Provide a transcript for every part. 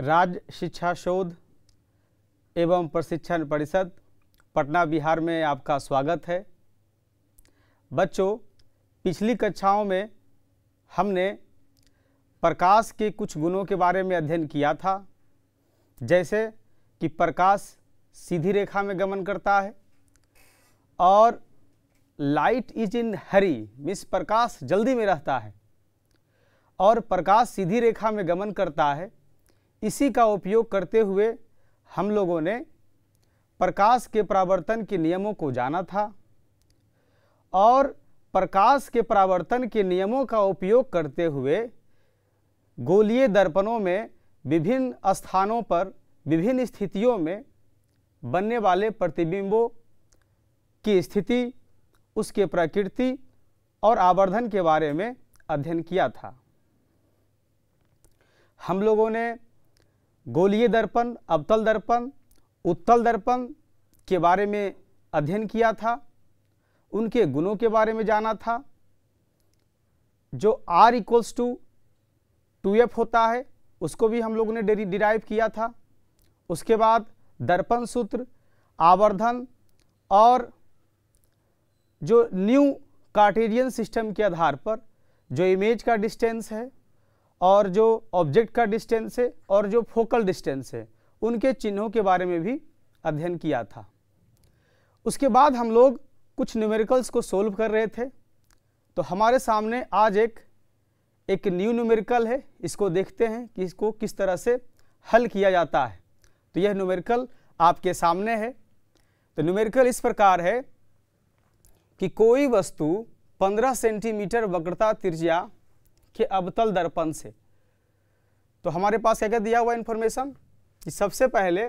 राज्य शिक्षा शोध एवं प्रशिक्षण परिषद पटना बिहार में आपका स्वागत है बच्चों पिछली कक्षाओं में हमने प्रकाश के कुछ गुणों के बारे में अध्ययन किया था जैसे कि प्रकाश सीधी रेखा में गमन करता है और लाइट इज इन हरी मिस प्रकाश जल्दी में रहता है और प्रकाश सीधी रेखा में गमन करता है इसी का उपयोग करते हुए हम लोगों ने प्रकाश के परावर्तन के नियमों को जाना था और प्रकाश के परावर्तन के नियमों का उपयोग करते हुए गोलीय दर्पणों में विभिन्न स्थानों पर विभिन्न स्थितियों में बनने वाले प्रतिबिंबों की स्थिति उसके प्रकृति और आवर्धन के बारे में अध्ययन किया था हम लोगों ने गोलीय दर्पण अवतल दर्पण उत्तल दर्पण के बारे में अध्ययन किया था उनके गुणों के बारे में जाना था जो R equals to two F होता है उसको भी हम लोगों ने डिराइव किया था उसके बाद दर्पण सूत्र आवर्धन और जो न्यू कार्टेरियन सिस्टम के आधार पर जो इमेज का डिस्टेंस है और जो ऑब्जेक्ट का डिस्टेंस है और जो फोकल डिस्टेंस है उनके चिन्हों के बारे में भी अध्ययन किया था उसके बाद हम लोग कुछ न्यूमेरिकल्स को सोल्व कर रहे थे तो हमारे सामने आज एक एक न्यू न्यूमेरिकल है इसको देखते हैं कि इसको किस तरह से हल किया जाता है तो यह न्यूमेरिकल आपके सामने है तो न्यूमेरिकल इस प्रकार है कि कोई वस्तु 15 सेंटीमीटर वक्रता त्रिज्या के अवतल दर्पण से तो हमारे पास क्या क्या दिया हुआ इन्फॉर्मेशन कि सबसे पहले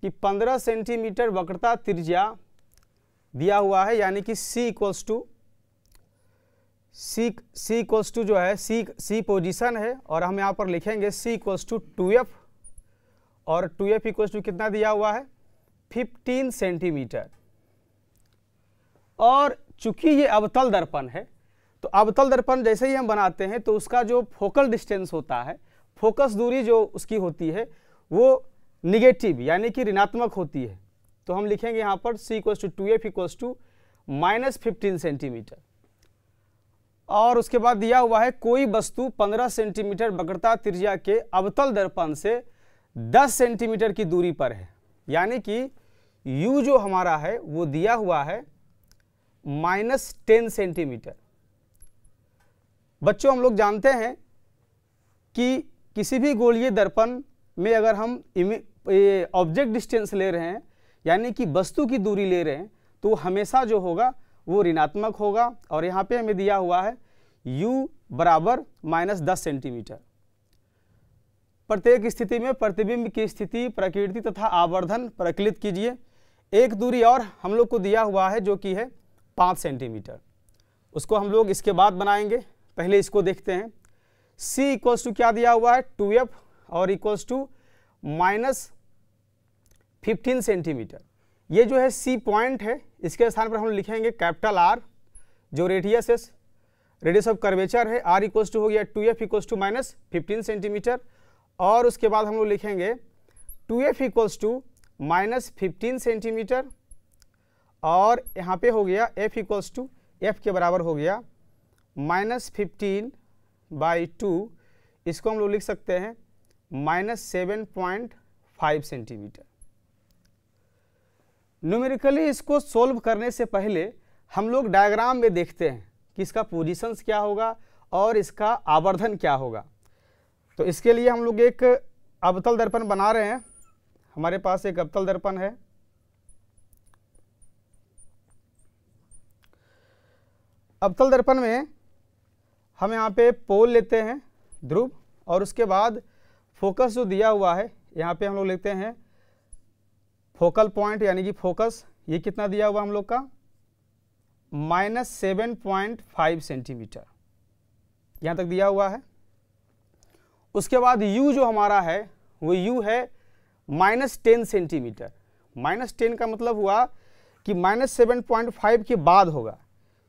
कि 15 सेंटीमीटर वक्रता त्रिज्या दिया हुआ है यानी कि C equals to C C equals to जो है सी सी पोजीशन है और हम यहाँ पर लिखेंगे सी इक्वल्स टू टू और टू एफ इक्वल्स टू कितना दिया हुआ है 15 सेंटीमीटर और चूंकि ये अवतल दर्पण है तो अवतल दर्पण जैसे ही हम बनाते हैं तो उसका जो फोकल डिस्टेंस होता है फोकस दूरी जो उसकी होती है वो निगेटिव यानी कि ऋणात्मक होती है तो हम लिखेंगे यहाँ पर C equal to two F equal to minus fifteen centimetre और उसके बाद दिया हुआ है कोई वस्तु 15 सेंटीमीटर बकरता त्रिज्या के अवतल दर्पण से 10 सेंटीमीटर की दूरी पर है यानी कि यू जो हमारा है वो दिया हुआ है माइनस टेन सेंटीमीटर बच्चों हम लोग जानते हैं कि किसी भी गोलीय दर्पण में अगर हम ऑब्जेक्ट डिस्टेंस ले रहे हैं यानी कि वस्तु की दूरी ले रहे हैं तो हमेशा जो होगा वो ऋणात्मक होगा और यहाँ पे हमें दिया हुआ है u बराबर माइनस दस सेंटीमीटर प्रत्येक स्थिति में प्रतिबिंब की स्थिति प्रकृति तथा आवर्धन प्रकलित कीजिए एक दूरी और हम लोग को दिया हुआ है जो कि है पाँच सेंटीमीटर उसको हम लोग इसके बाद बनाएंगे पहले इसको देखते हैं C इक्वल्स टू क्या दिया हुआ है टू एफ और equals to minus fifteen centimetre ये जो है C पॉइंट है इसके स्थान पर हम लिखेंगे कैपिटल R जो रेडियस है रेडियस ऑफ कर्वेचर है R इक्वल्स टू हो गया two F equals to minus fifteen centimetre और उसके बाद हम लोग लिखेंगे two F equals to minus fifteen centimetre और यहाँ पे हो गया f इक्वल्स टू एफ के बराबर हो गया माइनस फिफ्टीन बाई टू इसको हम लोग लिख सकते हैं minus seven point five centimetre numerically इसको सोल्व करने से पहले हम लोग डायग्राम में देखते हैं कि इसका पोजिशंस क्या होगा और इसका आवर्धन क्या होगा तो इसके लिए हम लोग एक अवतल दर्पण बना रहे हैं हमारे पास एक अवतल दर्पण है अवतल दर्पण में हम यहाँ पे पोल लेते हैं ध्रुव और उसके बाद फोकस जो दिया हुआ है यहाँ पे हम लोग लेते हैं फोकल पॉइंट यानी कि फोकस ये कितना दिया हुआ हम लोग का minus seven point five centimetre यहाँ तक दिया हुआ है उसके बाद यू जो हमारा है वो यू है minus ten centimetre minus ten का मतलब हुआ कि माइनस सेवन पॉइंट फाइव के बाद होगा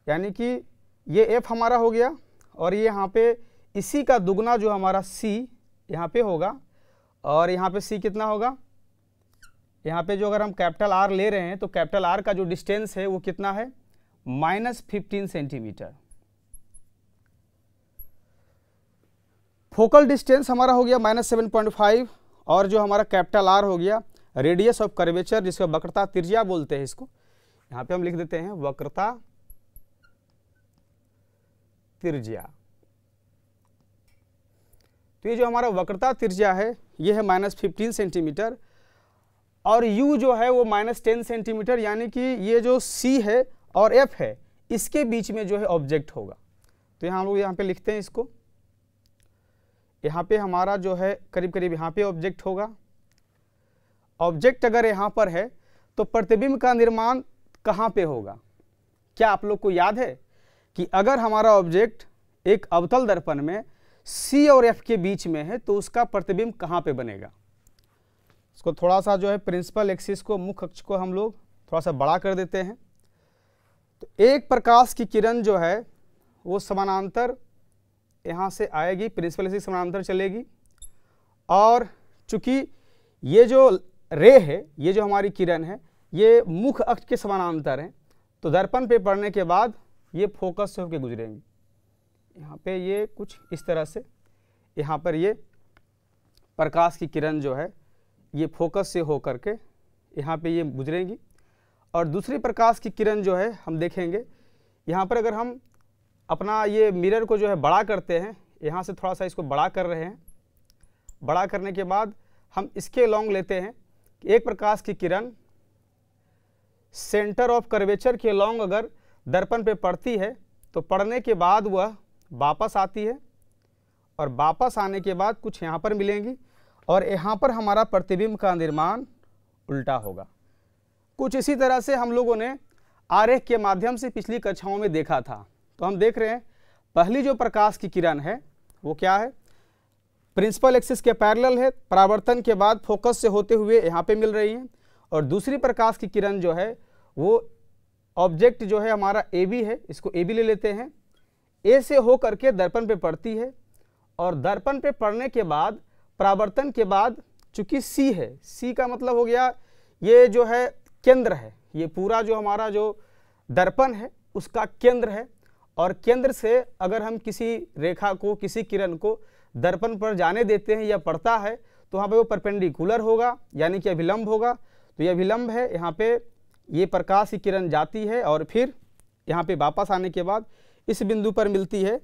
यानी कि ये एफ हमारा हो गया और ये यहाँ पे इसी का दुगना जो हमारा C यहाँ पे होगा और यहाँ पे C कितना होगा यहाँ पे जो अगर हम कैपिटल R ले रहे हैं तो कैपिटल R का जो डिस्टेंस है वो कितना है minus fifteen centimetre focal distance हमारा हो गया माइनस सेवन पॉइंट फाइव और जो हमारा कैपिटल R हो गया रेडियस ऑफ कर्वेचर जिसको वक्रता त्रिज्या बोलते हैं इसको यहाँ पे हम लिख देते हैं वक्रता त्रिज्या तो ये जो हमारा वक्रता त्रिज्या है ये है माइनस फिफ्टीन सेंटीमीटर और यू जो है वो माइनस टेन सेंटीमीटर यानी कि ये जो सी है और एफ है इसके बीच में जो है ऑब्जेक्ट होगा तो यहाँ हम लोग यहाँ पे लिखते हैं इसको यहाँ पे हमारा जो है करीब करीब यहाँ पे ऑब्जेक्ट होगा ऑब्जेक्ट अगर यहाँ पर है तो प्रतिबिंब का निर्माण कहाँ पे होगा क्या आप लोग को याद है कि अगर हमारा ऑब्जेक्ट एक अवतल दर्पण में सी और एफ के बीच में है तो उसका प्रतिबिंब कहाँ पे बनेगा इसको थोड़ा सा जो है प्रिंसिपल एक्सिस को मुख्य अक्ष को हम लोग थोड़ा सा बड़ा कर देते हैं तो एक प्रकाश की किरण जो है वो समानांतर यहाँ से आएगी प्रिंसिपल एक्सिस समानांतर चलेगी और चूँकि ये जो रे है ये जो हमारी किरण है ये मुख्य अक्ष के समानांतर है तो दर्पण पे पड़ने के बाद ये फोकस से होकर गुजरेंगी यहाँ पे ये कुछ इस तरह से यहाँ पर ये प्रकाश की किरण जो है ये फोकस से होकर के यहाँ पे ये गुजरेंगी और दूसरी प्रकाश की किरण जो है हम देखेंगे यहाँ पर अगर हम अपना ये मिरर को जो है बड़ा करते हैं यहाँ से थोड़ा सा इसको बड़ा कर रहे हैं बड़ा करने के बाद हम इसके लॉन्ग लेते हैं कि एक प्रकाश की किरण सेंटर ऑफ कर्वेचर के लॉन्ग अगर दर्पण पे पड़ती है तो पढ़ने के बाद वह वापस आती है और वापस आने के बाद कुछ यहाँ पर मिलेंगी और यहाँ पर हमारा प्रतिबिंब का निर्माण उल्टा होगा कुछ इसी तरह से हम लोगों ने आरेख के माध्यम से पिछली कक्षाओं में देखा था तो हम देख रहे हैं पहली जो प्रकाश की किरण है वो क्या है प्रिंसिपल एक्सिस के पैरेलल है परावर्तन के बाद फोकस से होते हुए यहाँ पे मिल रही है और दूसरी प्रकाश की किरण जो है वो ऑब्जेक्ट जो है हमारा ए बी है इसको ए बी ले लेते हैं ए से हो करके दर्पण पे पड़ती है और दर्पण पे पड़ने के बाद प्रावर्तन के बाद चूंकि सी है सी का मतलब हो गया ये जो है केंद्र है ये पूरा जो हमारा जो दर्पण है उसका केंद्र है और केंद्र से अगर हम किसी रेखा को किसी किरण को दर्पण पर जाने देते हैं या पड़ता है तो वहाँ पे वो परपेंडिकुलर होगा यानी कि अभिलंब होगा तो ये अभिलंब है यहाँ पे ये प्रकाश की किरण जाती है और फिर यहाँ पे वापस आने के बाद इस बिंदु पर मिलती है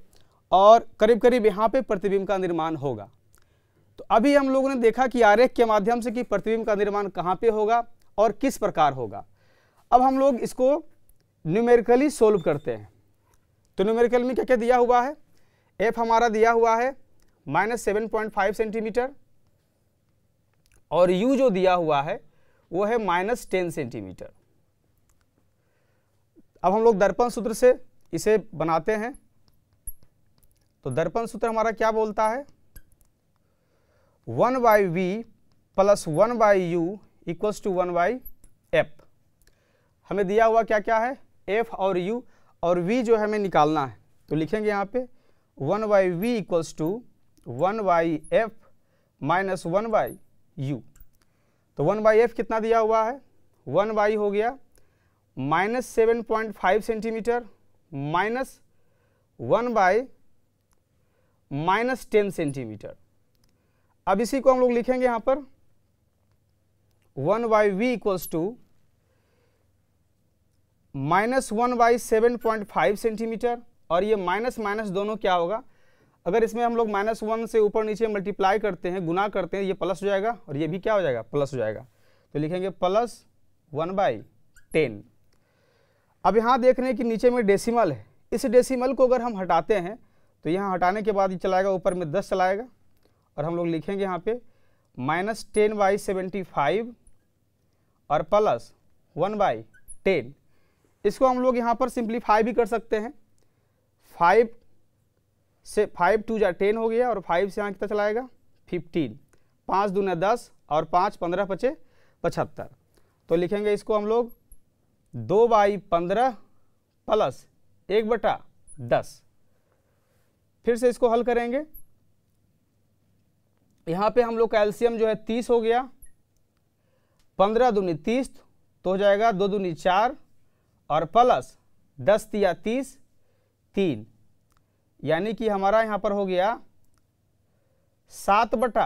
और करीब करीब यहाँ पे प्रतिबिंब का निर्माण होगा तो अभी हम लोगों ने देखा कि आरेख के माध्यम से कि प्रतिबिंब का निर्माण कहाँ पे होगा और किस प्रकार होगा अब हम लोग इसको न्यूमेरिकली सोल्व करते हैं तो न्यूमेरिकल में क्या क्या दिया हुआ है एफ हमारा दिया हुआ है minus seven point five centimetre और यू जो दिया हुआ है वो है माइनस टेन सेंटीमीटर अब हम लोग दर्पण सूत्र से इसे बनाते हैं तो दर्पण सूत्र हमारा क्या बोलता है one by V plus one by U equals to one by F हमें दिया हुआ क्या क्या है एफ और यू और वी जो हमें निकालना है तो लिखेंगे यहाँ पे one by V equals to one by F minus one by U तो वन बाई एफ कितना दिया हुआ है वन बाई हो गया minus seven point five centimetre minus one by minus ten centimetre अब इसी को हम लोग लिखेंगे यहां पर one by V equals to minus one by seven point five centimetre और ये माइनस माइनस दोनों क्या होगा अगर इसमें हम लोग माइनस वन से ऊपर नीचे मल्टीप्लाई करते हैं गुना करते हैं ये प्लस हो जाएगा और ये भी क्या हो जाएगा प्लस हो जाएगा तो लिखेंगे प्लस वन बाई टेन अब यहाँ देख रहे हैं कि नीचे में डेसिमल है इस डेसिमल को अगर हम हटाते हैं तो यहाँ हटाने के बाद ये चलाएगा ऊपर में दस चलाएगा और हम लोग लिखेंगे यहाँ पे minus ten by seventy five और प्लस वन बाई टेन इसको हम लोग यहाँ पर सिंप्लीफाई भी कर सकते हैं फाइव से फाइव टू जा टेन हो गया और फाइव से यहाँ कितना चलाएगा फिफ्टीन पाँच दूना दस और पाँच पंद्रह पचे पचहत्तर तो लिखेंगे इसको हम लोग दो बाई पंद्रह प्लस एक बटा दस फिर से इसको हल करेंगे यहां पे हम लोग का एल्सियम जो है तीस हो गया पंद्रह दूनी तीस तो हो जाएगा दो दूनी चार और प्लस दस तिया तीस तीन यानी कि हमारा यहाँ पर हो गया सात बटा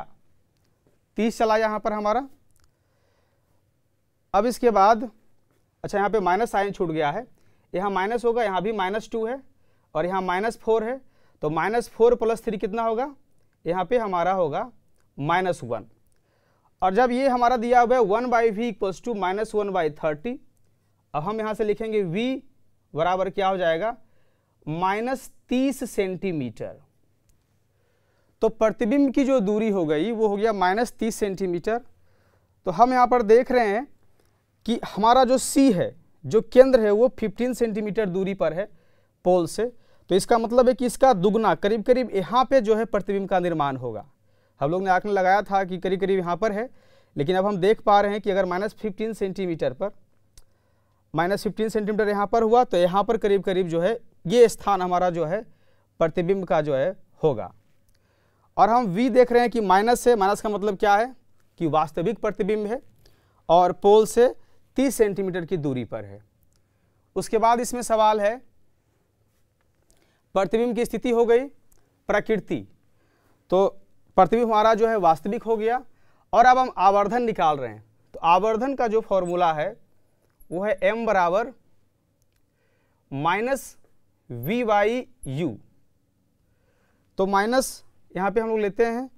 तीस चला यहाँ पर हमारा अब इसके बाद अच्छा यहाँ पे माइनस साइन छूट गया है यहाँ माइनस होगा यहाँ भी माइनस टू है और यहाँ माइनस फोर है तो माइनस फोर प्लस थ्री कितना होगा यहाँ पे हमारा होगा माइनस वन और जब ये हमारा दिया हुआ है one by V equals to minus one by thirty अब हम यहाँ से लिखेंगे v बराबर क्या हो जाएगा माइनस तीस सेंटीमीटर तो प्रतिबिंब की जो दूरी हो गई वो हो गया माइनस तीस सेंटीमीटर तो हम यहाँ पर देख रहे हैं कि हमारा जो सी है जो केंद्र है वो 15 सेंटीमीटर दूरी पर है पोल से तो इसका मतलब है कि इसका दुगना करीब करीब यहाँ पे जो है प्रतिबिंब का निर्माण होगा हम लोग ने आंकलन लगाया था कि करीब करीब यहाँ पर है लेकिन अब हम देख पा रहे हैं कि अगर माइनस फिफ्टीन सेंटीमीटर पर माइनस फिफ्टीन सेंटीमीटर यहाँ पर हुआ तो यहाँ पर करीब करीब जो है ये स्थान हमारा जो है प्रतिबिंब का जो है होगा और हम वी देख रहे हैं कि माइनस से माइनस का मतलब क्या है कि वास्तविक प्रतिबिंब है और पोल से 30 सेंटीमीटर की दूरी पर है उसके बाद इसमें सवाल है प्रतिबिंब की स्थिति हो गई प्रकृति तो प्रतिबिंब हमारा जो है वास्तविक हो गया और अब हम आवर्धन निकाल रहे हैं तो आवर्धन का जो फॉर्मूला है वो है m बराबर माइनस वी वाई यू तो माइनस यहाँ पे हम लोग लेते हैं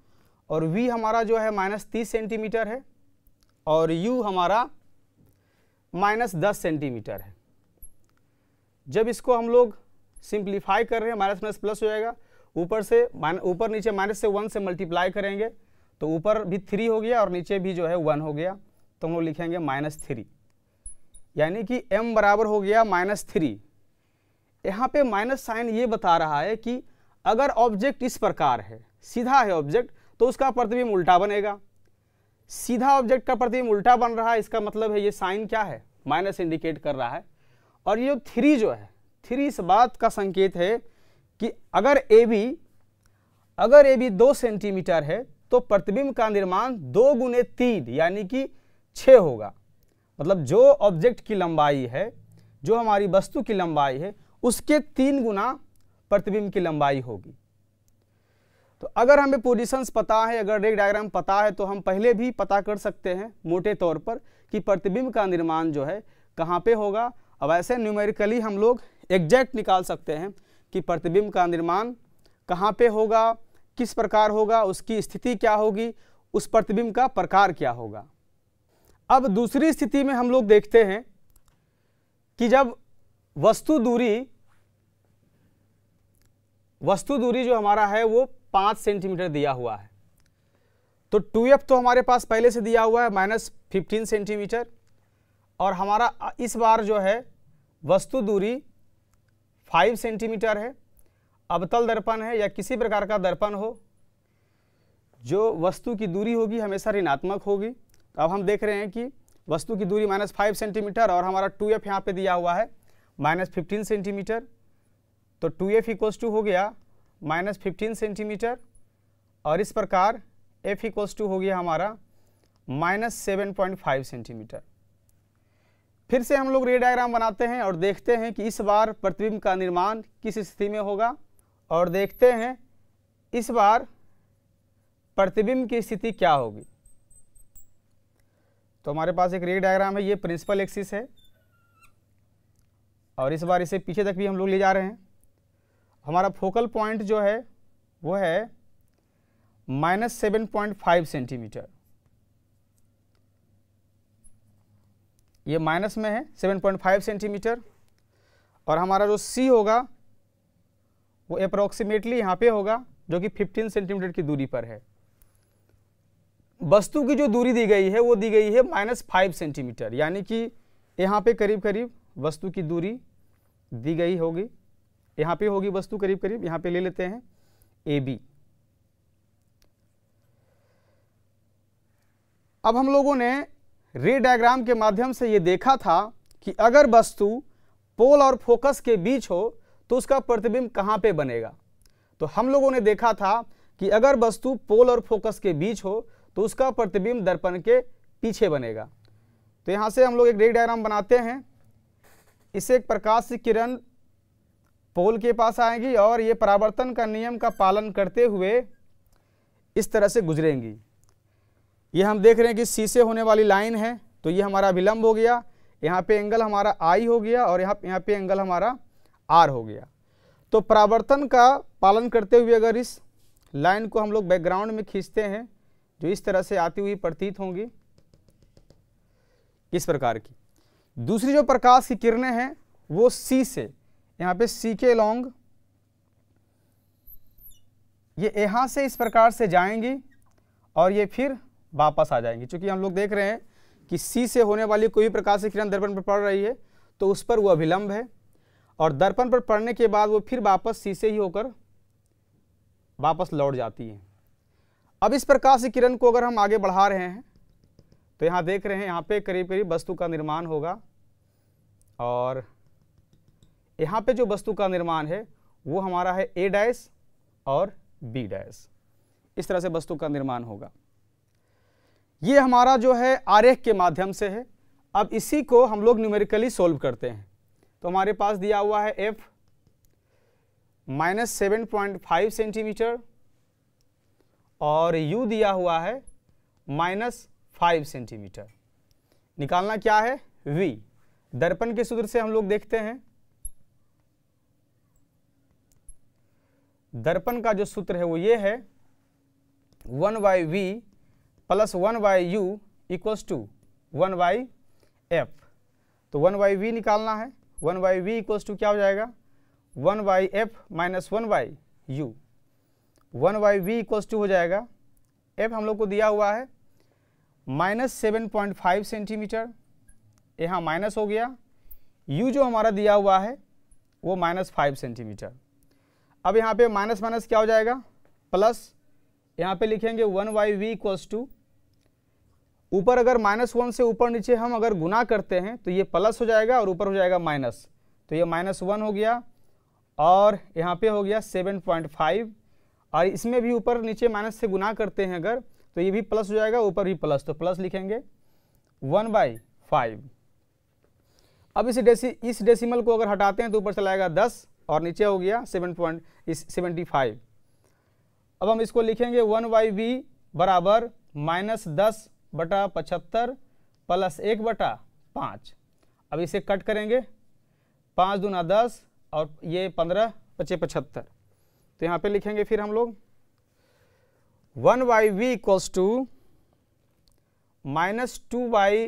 और v हमारा जो है माइनस तीस सेंटीमीटर है और u हमारा माइनस दस सेंटीमीटर है जब इसको हम लोग सिंप्लीफाई कर रहे हैं माइनस माइनस प्लस हो जाएगा ऊपर से ऊपर नीचे माइनस से वन से मल्टीप्लाई करेंगे तो ऊपर भी थ्री हो गया और नीचे भी जो है वन हो गया तो हम लोग लिखेंगे माइनस थ्री यानी कि m बराबर हो गया माइनस थ्री यहाँ पे माइनस साइन ये बता रहा है कि अगर ऑब्जेक्ट इस प्रकार है सीधा है ऑब्जेक्ट तो उसका प्रतिबिंब उल्टा बनेगा सीधा ऑब्जेक्ट का प्रतिबिंब उल्टा बन रहा है इसका मतलब है ये साइन क्या है माइनस इंडिकेट कर रहा है और ये जो थ्री जो है थ्री इस बात का संकेत है कि अगर ए बी अगर ए बी दो सेंटीमीटर है तो प्रतिबिंब का निर्माण दो गुने तीन यानी कि छः होगा मतलब जो ऑब्जेक्ट की लंबाई है जो हमारी वस्तु की लंबाई है उसके तीन गुना प्रतिबिंब की लंबाई होगी तो अगर हमें पोजिशंस पता है अगर रेग डायग्राम पता है तो हम पहले भी पता कर सकते हैं मोटे तौर पर कि प्रतिबिंब का निर्माण जो है कहाँ पे होगा अब ऐसे न्यूमेरिकली हम लोग एग्जैक्ट निकाल सकते हैं कि प्रतिबिंब का निर्माण कहाँ पे होगा किस प्रकार होगा उसकी स्थिति क्या होगी उस प्रतिबिंब का प्रकार क्या होगा अब दूसरी स्थिति में हम लोग देखते हैं कि जब वस्तु दूरी वस्तु दूरी जो हमारा है वो पाँच सेंटीमीटर दिया हुआ है तो टू एफ तो हमारे पास पहले से दिया हुआ है माइनस फिफ्टीन सेंटीमीटर और हमारा इस बार जो है वस्तु दूरी फाइव सेंटीमीटर है अबतल दर्पण है या किसी प्रकार का दर्पण हो जो वस्तु की दूरी होगी हमेशा ऋणात्मक होगी तो अब हम देख रहे हैं कि वस्तु की दूरी माइनस फाइव सेंटीमीटर और हमारा टू एफ यहाँ पर दिया हुआ है माइनस फिफ्टीन सेंटीमीटर तो टू एफ इक्व टू हो गया माइनस फिफ्टीन सेंटीमीटर और इस प्रकार एफ इक्व टू हो गया हमारा minus seven point five centimetre फिर से हम लोग रे डायग्राम बनाते हैं और देखते हैं कि इस बार प्रतिबिंब का निर्माण किस स्थिति में होगा और देखते हैं इस बार प्रतिबिंब की स्थिति क्या होगी तो हमारे पास एक रे डायग्राम है ये प्रिंसिपल एक्सिस है और इस बार इसे पीछे तक भी हम लोग ले जा रहे हैं हमारा फोकल पॉइंट जो है वो है minus seven point five centimetre ये माइनस में है 7.5 सेंटीमीटर और हमारा जो सी होगा वो अप्रोक्सीमेटली यहाँ पे होगा जो कि 15 सेंटीमीटर की दूरी पर है वस्तु की जो दूरी दी गई है वो दी गई है माइनस फाइव सेंटीमीटर यानी कि यहाँ पे करीब करीब वस्तु की दूरी दी गई होगी यहाँ पे होगी वस्तु करीब करीब यहाँ पे ले लेते हैं ए बी अब हम लोगों ने रे डायग्राम के माध्यम से ये देखा था कि अगर वस्तु पोल और फोकस के बीच हो तो उसका प्रतिबिंब कहाँ पे बनेगा तो हम लोगों ने देखा था कि अगर वस्तु पोल और फोकस के बीच हो तो उसका प्रतिबिंब दर्पण के पीछे बनेगा तो यहाँ से हम लोग एक रे डायग्राम बनाते हैं इसे एक प्रकाश किरण पोल के पास आएगी और ये परावर्तन का नियम का पालन करते हुए इस तरह से गुजरेंगी ये हम देख रहे हैं कि सी से होने वाली लाइन है तो ये हमारा विलंब हो गया यहाँ पे एंगल हमारा आई हो गया और यहाँ यहाँ पे एंगल हमारा आर हो गया तो परावर्तन का पालन करते हुए अगर इस लाइन को हम लोग बैकग्राउंड में खींचते हैं जो इस तरह से आती हुई प्रतीत होंगी इस प्रकार की दूसरी जो प्रकाश की किरणें हैं वो सी से यहाँ पे सी के लॉन्ग ये यहाँ से इस प्रकार से जाएंगी और ये फिर वापस आ जाएंगी क्योंकि हम लोग देख रहे हैं कि सी से होने वाली कोई भी प्रकाश किरण दर्पण पर पड़ रही है तो उस पर वो अभिलंब है और दर्पण पर पड़ने के बाद वो फिर वापस सी से ही होकर वापस लौट जाती है अब इस प्रकाश से किरण को अगर हम आगे बढ़ा रहे हैं तो यहाँ देख रहे हैं यहाँ पे करीब करीब वस्तु का निर्माण होगा और यहाँ पे जो वस्तु का निर्माण है वो हमारा है ए डैश और बी डैश इस तरह से वस्तु का निर्माण होगा ये हमारा जो है आरेख के माध्यम से है अब इसी को हम लोग न्यूमेरिकली सोल्व करते हैं तो हमारे पास दिया हुआ है F minus seven point five centimetre और यू दिया हुआ है माइनस फाइव सेंटीमीटर निकालना क्या है वी दर्पण के सूत्र से हम लोग देखते हैं दर्पण का जो सूत्र है वो ये है one by V plus one by U equals to one by F तो वन बाई वी निकालना है one by V equals to क्या हो जाएगा one by F minus one by U one by V equals to हो जाएगा F हम लोग को दिया हुआ है minus seven point five centimetre यहाँ माइनस हो गया यू जो हमारा दिया हुआ है वो माइनस फाइव सेंटीमीटर अब यहाँ पे माइनस माइनस क्या हो जाएगा प्लस यहाँ पे लिखेंगे one by V equals to ऊपर अगर माइनस वन से ऊपर नीचे हम अगर गुना करते हैं तो ये प्लस हो जाएगा और ऊपर हो जाएगा माइनस तो ये माइनस वन हो गया और यहाँ पे हो गया सेवन पॉइंट फाइव और इसमें भी ऊपर नीचे माइनस से गुना करते हैं अगर तो ये भी प्लस हो जाएगा ऊपर भी प्लस तो प्लस लिखेंगे वन बाई फाइव अब इस डेसी इस डेसिमल को अगर हटाते हैं तो ऊपर चलाएगा दस और नीचे हो गया सेवन पॉइंट सेवेंटी फाइव अब हम इसको लिखेंगे वन बाई बी बराबर माइनस दस बटा पचहत्तर प्लस एक बटा पाँच अब इसे कट करेंगे पाँच दूना दस और ये पंद्रह पचे पचहत्तर तो यहाँ पे लिखेंगे फिर हम लोग one by V equals to minus two by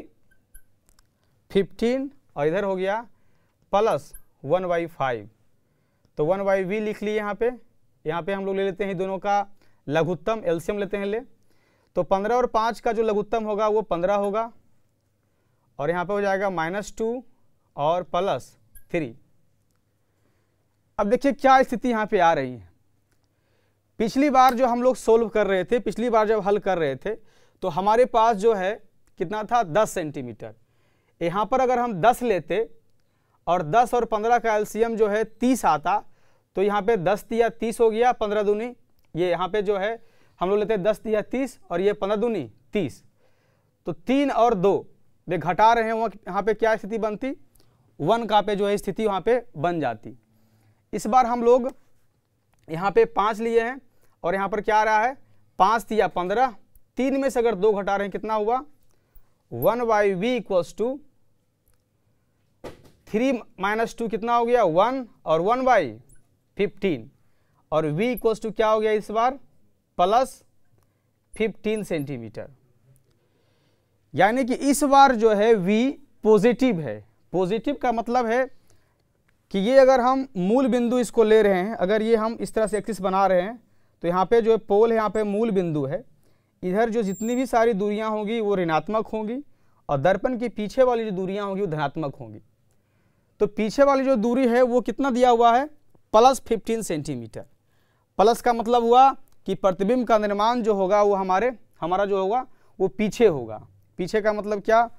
fifteen और इधर हो गया प्लस वन बाई फाइव तो वन बाई वी लिख लिए यहाँ पे यहाँ पे हम लोग ले लेते हैं दोनों का लघुत्तम एल्सियम लेते हैं ले तो पंद्रह और पाँच का जो लघुत्तम होगा वो पंद्रह होगा और यहाँ पर हो जाएगा माइनस टू और प्लस थ्री अब देखिए क्या स्थिति यहाँ पे आ रही है पिछली बार जो हम लोग सोल्व कर रहे थे पिछली बार जब हल कर रहे थे तो हमारे पास जो है कितना था 10 सेंटीमीटर यहाँ पर अगर हम 10 लेते और 10 और 15 का एल्सियम जो है 30 आता तो यहाँ पे 10 दिया 30 हो गया 15 दूनी ये यहाँ पे जो है हम लोग लेते हैं दस दिया तीस और ये पंद्रह दूनी तीस तो तीन और दो वे घटा रहे हैं वहाँ यहाँ पे क्या स्थिति बनती वन का पे जो है स्थिति वहाँ पे बन जाती इस बार हम लोग यहाँ पे पाँच लिए हैं और यहाँ पर क्या आ रहा है पाँच दिया पंद्रह तीन में से अगर दो घटा रहे हैं कितना हुआ one by V equals to three minus two कितना हो गया वन और वन बाई फिफ्टीन और वी इक्वल्स टू क्या हो गया इस बार प्लस 15 सेंटीमीटर यानी कि इस बार जो है वी पॉजिटिव है पॉजिटिव का मतलब है कि ये अगर हम मूल बिंदु इसको ले रहे हैं अगर ये हम इस तरह से एक्सिस बना रहे हैं तो यहाँ पे जो है पोल है यहाँ पे मूल बिंदु है इधर जो जितनी भी सारी दूरियाँ होंगी वो ऋणात्मक होंगी और दर्पण के पीछे वाली जो दूरियाँ होंगी वो धनात्मक होंगी तो पीछे वाली जो दूरी है वो कितना दिया हुआ है प्लस फिफ्टीन सेंटीमीटर प्लस का मतलब हुआ कि प्रतिबिंब का निर्माण जो होगा वो हमारे हमारा जो होगा वो पीछे होगा पीछे का मतलब क्या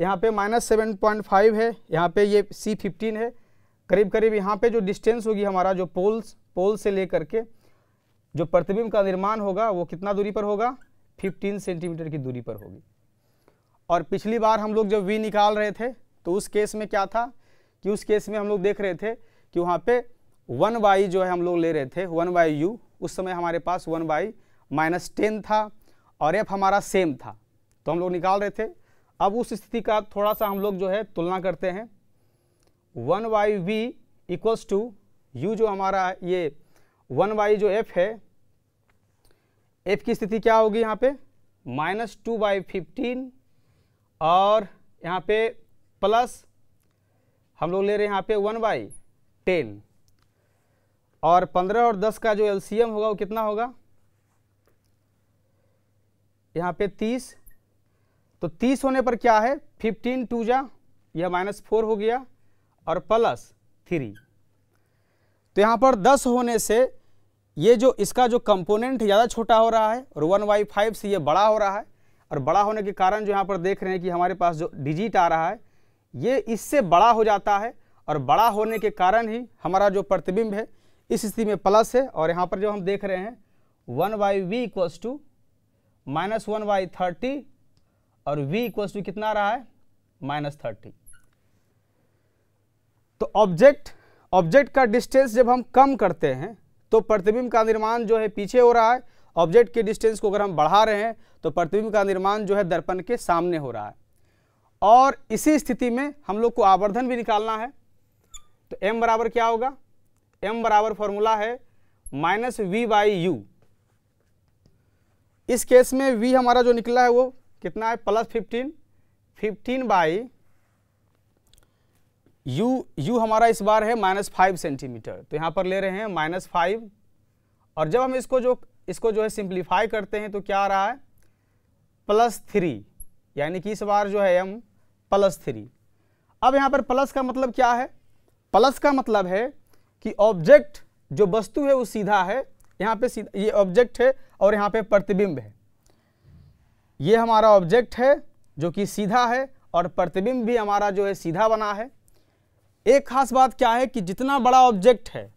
यहाँ पे माइनस सेवन पॉइंट फाइव है यहाँ पे ये सी फिफ्टीन है करीब करीब यहाँ पे जो डिस्टेंस होगी हमारा जो पोल्स पोल से लेकर के जो प्रतिबिंब का निर्माण होगा वो कितना दूरी पर होगा 15 सेंटीमीटर की दूरी पर होगी और पिछली बार हम लोग जब वी निकाल रहे थे तो उस केस में क्या था कि उस केस में हम लोग देख रहे थे कि वहाँ पे वन वाई जो है हम लोग ले रहे थे वन वाई यू उस समय हमारे पास वन बाई माइनस टेन था और एफ हमारा सेम था तो हम लोग निकाल रहे थे अब उस स्थिति का थोड़ा सा हम लोग जो है तुलना करते हैं one by V equals to U जो हमारा ये वन बाई जो एफ है एफ की स्थिति क्या होगी यहाँ पे माइनस टू बाई फिफ्टीन और यहाँ पे प्लस हम लोग ले रहे हैं यहाँ पे वन बाई टेन और पंद्रह और दस का जो एल होगा वो कितना होगा यहाँ पे तीस तो तीस होने पर क्या है फिफ्टीन टू जा यह माइनस फोर हो गया और प्लस थ्री तो यहाँ पर दस होने से ये जो इसका जो कंपोनेंट ज़्यादा छोटा हो रहा है और वन वाई फाइव से ये बड़ा हो रहा है और बड़ा होने के कारण जो यहाँ पर देख रहे हैं कि हमारे पास जो डिजिट आ रहा है ये इससे बड़ा हो जाता है और बड़ा होने के कारण ही हमारा जो प्रतिबिंब है इस स्थिति में प्लस है और यहाँ पर जो हम देख रहे हैं one by V equals to minus one by thirty और v इक्वस टू कितना रहा है माइनस थर्टी तो ऑब्जेक्ट ऑब्जेक्ट का डिस्टेंस जब हम कम करते हैं तो प्रतिबिंब का निर्माण जो है पीछे हो रहा है ऑब्जेक्ट के डिस्टेंस को अगर हम बढ़ा रहे हैं तो प्रतिबिंब का निर्माण जो है दर्पण के सामने हो रहा है और इसी स्थिति में हम लोग को आवर्धन भी निकालना है तो m बराबर क्या होगा एम बराबर फॉर्मूला है माइनस वी बाई यू इस केस में वी हमारा जो निकला है वो कितना है plus fifteen fifteen by U U हमारा इस बार है माइनस फाइव सेंटीमीटर तो यहाँ पर ले रहे हैं माइनस फाइव और जब हम इसको जो इसको जो है सिंप्लीफाई करते हैं तो क्या आ रहा है प्लस थ्री यानी कि इस बार जो है एम प्लस थ्री अब यहाँ पर प्लस का मतलब क्या है प्लस का मतलब है कि ऑब्जेक्ट जो वस्तु है वो सीधा है यहाँ पे सीधा ये ऑब्जेक्ट है और यहाँ पे प्रतिबिंब है ये हमारा ऑब्जेक्ट है जो कि सीधा है और प्रतिबिंब भी हमारा जो है सीधा बना है एक खास बात क्या है कि जितना बड़ा ऑब्जेक्ट है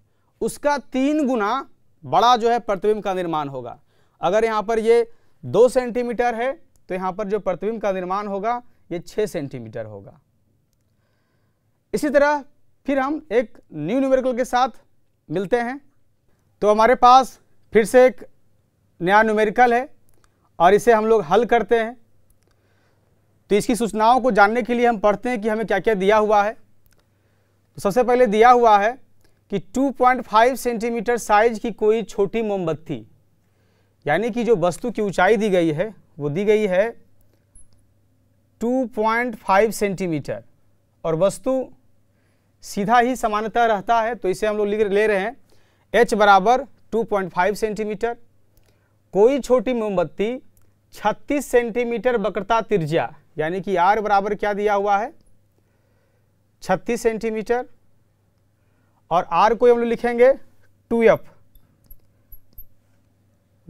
उसका तीन गुना बड़ा जो है प्रतिबिंब का निर्माण होगा अगर यहाँ पर ये दो सेंटीमीटर है तो यहाँ पर जो प्रतिबिंब का निर्माण होगा ये छः सेंटीमीटर होगा इसी तरह फिर हम एक न्यू न्यूमेरिकल के साथ मिलते हैं तो हमारे पास फिर से एक नया न्यूमेरिकल है और इसे हम लोग हल करते हैं तो इसकी सूचनाओं को जानने के लिए हम पढ़ते हैं कि हमें क्या क्या दिया हुआ है तो सबसे पहले दिया हुआ है कि 2.5 सेंटीमीटर साइज की कोई छोटी मोमबत्ती यानी कि जो वस्तु की ऊंचाई दी गई है वो दी गई है 2.5 सेंटीमीटर और वस्तु सीधा ही समानता रहता है तो इसे हम लोग ले रहे हैं एच बराबर 2.5 सेंटीमीटर कोई छोटी मोमबत्ती 36 सेंटीमीटर वक्रता त्रिज्या यानी कि आर बराबर क्या दिया हुआ है 36 सेंटीमीटर और आर को हम लोग लिखेंगे 2f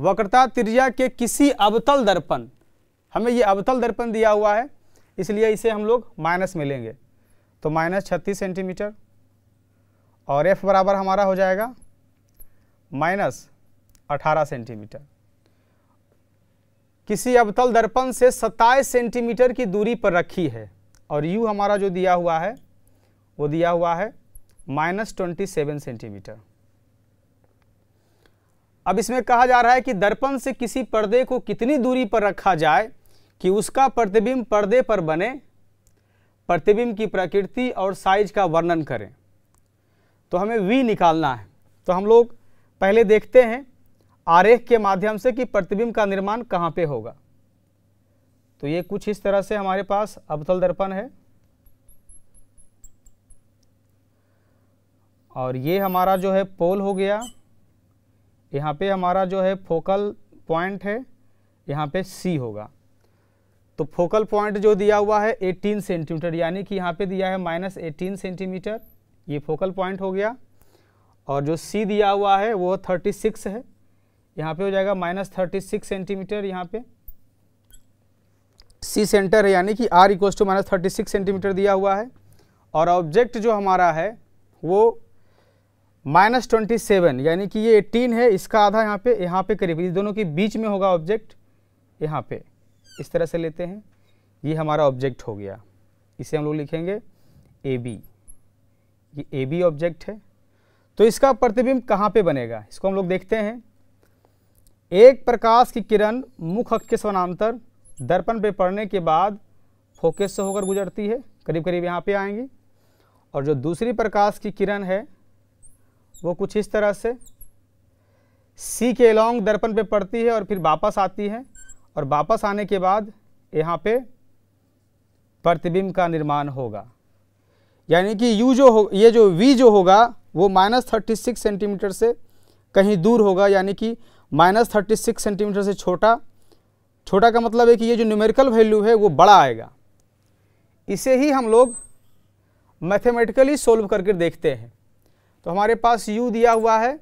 वक्रता त्रिज्या के किसी अवतल दर्पण हमें ये अवतल दर्पण दिया हुआ है इसलिए इसे हम लोग माइनस में लेंगे तो माइनस छत्तीस सेंटीमीटर और एफ बराबर हमारा हो जाएगा माइनस अठारह सेंटीमीटर किसी अवतल दर्पण से सत्ताईस सेंटीमीटर की दूरी पर रखी है और यू हमारा जो दिया हुआ है वो दिया हुआ है माइनस ट्वेंटी सेवन सेंटीमीटर अब इसमें कहा जा रहा है कि दर्पण से किसी पर्दे को कितनी दूरी पर रखा जाए कि उसका प्रतिबिंब पर्दे पर बने प्रतिबिंब की प्रकृति और साइज का वर्णन करें तो हमें वी निकालना है तो हम लोग पहले देखते हैं आरेख के माध्यम से कि प्रतिबिंब का निर्माण कहाँ पे होगा तो ये कुछ इस तरह से हमारे पास अवतल दर्पण है और ये हमारा जो है पोल हो गया यहाँ पे हमारा जो है फोकल पॉइंट है यहाँ पे सी होगा तो फोकल पॉइंट जो दिया हुआ है 18 सेंटीमीटर यानी कि यहाँ पे दिया है माइनस एटीन सेंटीमीटर ये फोकल पॉइंट हो गया और जो सी दिया हुआ है वो 36 है यहाँ पे हो जाएगा माइनस थर्टी सेंटीमीटर यहाँ पे सी सेंटर है यानी कि R equal to minus thirty centimetre दिया हुआ है और ऑब्जेक्ट जो हमारा है वो माइनस ट्वेंटी सेवन यानी कि ये एटीन है इसका आधा यहाँ पे यहाँ पे करीब इस दोनों के बीच में होगा ऑब्जेक्ट यहाँ पे इस तरह से लेते हैं ये हमारा ऑब्जेक्ट हो गया इसे हम लोग लिखेंगे ए बी ये ए बी ऑब्जेक्ट है तो इसका प्रतिबिंब कहाँ पे बनेगा इसको हम लोग देखते हैं एक प्रकाश की किरण मुख अक्ष के समानांतर दर्पण पे पड़ने के बाद फोकस से होकर गुजरती है करीब करीब यहाँ पे आएंगी और जो दूसरी प्रकाश की किरण है वो कुछ इस तरह से सी के अलॉन्ग दर्पण पे पड़ती है और फिर वापस आती है और वापस आने के बाद यहाँ पे प्रतिबिंब का निर्माण होगा यानी कि यू जो हो ये जो वी जो होगा वो माइनस थर्टी सिक्स सेंटीमीटर से कहीं दूर होगा यानी कि माइनस थर्टी सिक्स सेंटीमीटर से छोटा छोटा का मतलब है कि ये जो न्यूमेरिकल वैल्यू है वो बड़ा आएगा इसे ही हम लोग मैथमेटिकली सोल्व करके देखते हैं तो हमारे पास यू दिया हुआ है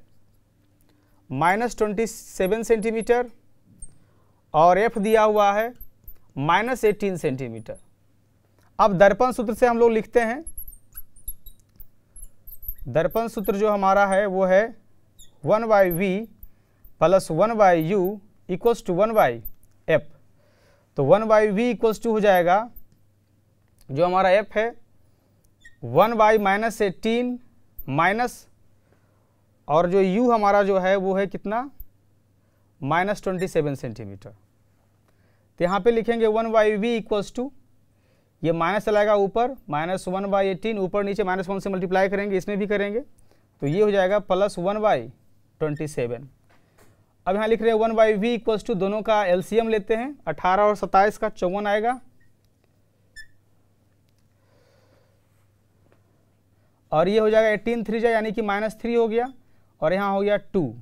माइनस ट्वेंटी सेवन सेंटीमीटर और एफ दिया हुआ है माइनस एटीन सेंटीमीटर अब दर्पण सूत्र से हम लोग लिखते हैं दर्पण सूत्र जो हमारा है वो है one by V plus one by U equals to one by F तो one by V equals to हो जाएगा जो हमारा एफ है one by minus eighteen minus और जो यू हमारा जो है वो है कितना माइनस ट्वेंटी सेवन सेंटीमीटर तो यहाँ पे लिखेंगे one by V equals to ये माइनस चलाएगा ऊपर माइनस वन बाई एटीन ऊपर नीचे माइनस वन से मल्टीप्लाई करेंगे इसमें भी करेंगे तो ये हो जाएगा plus one by twenty seven अब यहाँ लिख रहे हैं one by V equals to दोनों का एलसीएम लेते हैं अठारह और सत्ताईस का चौवन आएगा और ये हो जाएगा एटीन थ्री जाए यानी कि माइनस थ्री हो गया और यहाँ हो गया टू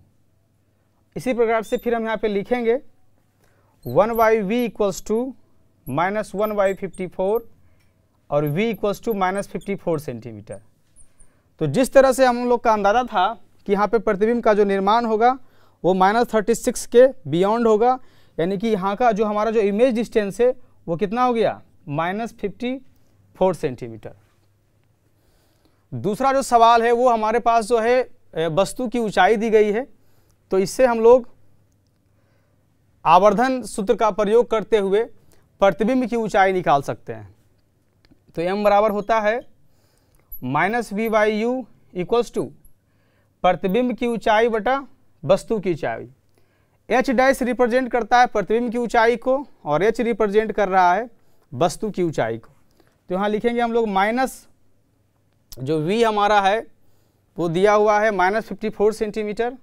इसी प्रकार से फिर हम यहाँ पे लिखेंगे one by V equals to minus one by fifty four और V equals to minus fifty four centimetre तो जिस तरह से हम लोग का अंदाजा था कि यहाँ पे प्रतिबिंब का जो निर्माण होगा वो माइनस थर्टी सिक्स के बियॉन्ड होगा यानी कि यहाँ का जो हमारा जो इमेज डिस्टेंस है वो कितना हो गया माइनस फिफ्टी फोर सेंटीमीटर दूसरा जो सवाल है वो हमारे पास जो है वस्तु की ऊंचाई दी गई है तो इससे हम लोग आवर्धन सूत्र का प्रयोग करते हुए प्रतिबिंब की ऊंचाई निकाल सकते हैं तो m बराबर होता है minus V by U equals to प्रतिबिंब की ऊंचाई बटा वस्तु की ऊंचाई एच डैश रिप्रेजेंट करता है प्रतिबिंब की ऊंचाई को और एच रिप्रेजेंट कर रहा है वस्तु की ऊंचाई को तो यहाँ लिखेंगे हम लोग माइनस जो वी हमारा है वो दिया हुआ है माइनस फिफ्टी फोर सेंटीमीटर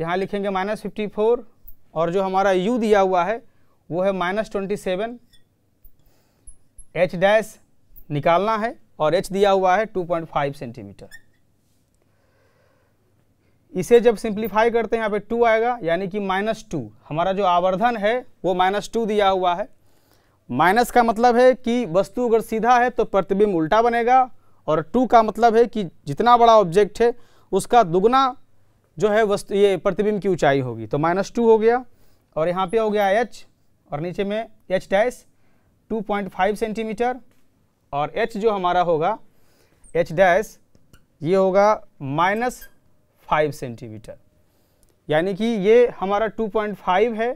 तो यहाँ लिखेंगे माइनस फिफ्टी फोर और जो हमारा यू दिया हुआ है वो है minus twenty seven H dash निकालना है और एच दिया हुआ है टू पॉइंट फाइव सेंटीमीटर इसे जब सिंप्लीफाई करते हैं यहाँ पे टू आएगा यानी कि माइनस टू हमारा जो आवर्धन है वो माइनस टू दिया हुआ है माइनस का मतलब है कि वस्तु अगर सीधा है तो प्रतिबिंब उल्टा बनेगा और टू का मतलब है कि जितना बड़ा ऑब्जेक्ट है उसका दुगना जो है वस्तु ये प्रतिबिंब की ऊंचाई होगी तो माइनस टू हो गया और यहाँ पे हो गया एच और नीचे में H dash two point five centimetre और एच जो हमारा होगा एच डैश ये होगा माइनस फाइव सेंटीमीटर यानी कि ये हमारा टू पॉइंट फाइव है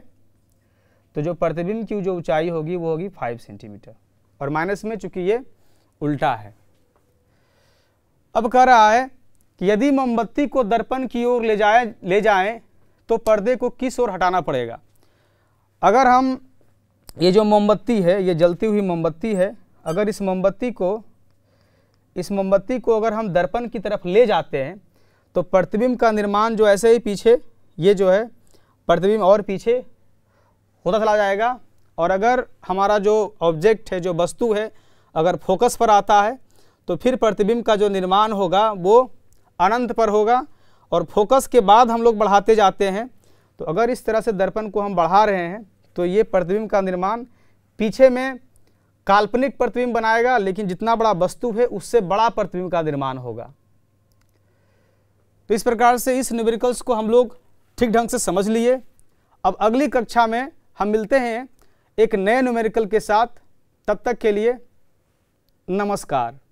तो जो प्रतिबिंब की जो ऊंचाई होगी वो होगी फाइव सेंटीमीटर और माइनस में चूंकि ये उल्टा है अब कह रहा है कि यदि मोमबत्ती को दर्पण की ओर ले जाए ले जाएँ तो पर्दे को किस ओर हटाना पड़ेगा अगर हम ये जो मोमबत्ती है ये जलती हुई मोमबत्ती है अगर इस मोमबत्ती को इस मोमबत्ती को अगर हम दर्पण की तरफ ले जाते हैं तो प्रतिबिंब का निर्माण जो ऐसे ही पीछे ये जो है प्रतिबिंब और पीछे होता चला जाएगा और अगर हमारा जो ऑब्जेक्ट है जो वस्तु है अगर फोकस पर आता है तो फिर प्रतिबिंब का जो निर्माण होगा वो अनंत पर होगा और फोकस के बाद हम लोग बढ़ाते जाते हैं तो अगर इस तरह से दर्पण को हम बढ़ा रहे हैं तो ये प्रतिबिंब का निर्माण पीछे में काल्पनिक प्रतिबिंब बनाएगा लेकिन जितना बड़ा वस्तु है उससे बड़ा प्रतिबिंब का निर्माण होगा तो इस प्रकार से इस न्यूमेरिकल्स को हम लोग ठीक ढंग से समझ लिए अब अगली कक्षा में हम मिलते हैं एक नए न्यूमेरिकल के साथ तब तक के लिए नमस्कार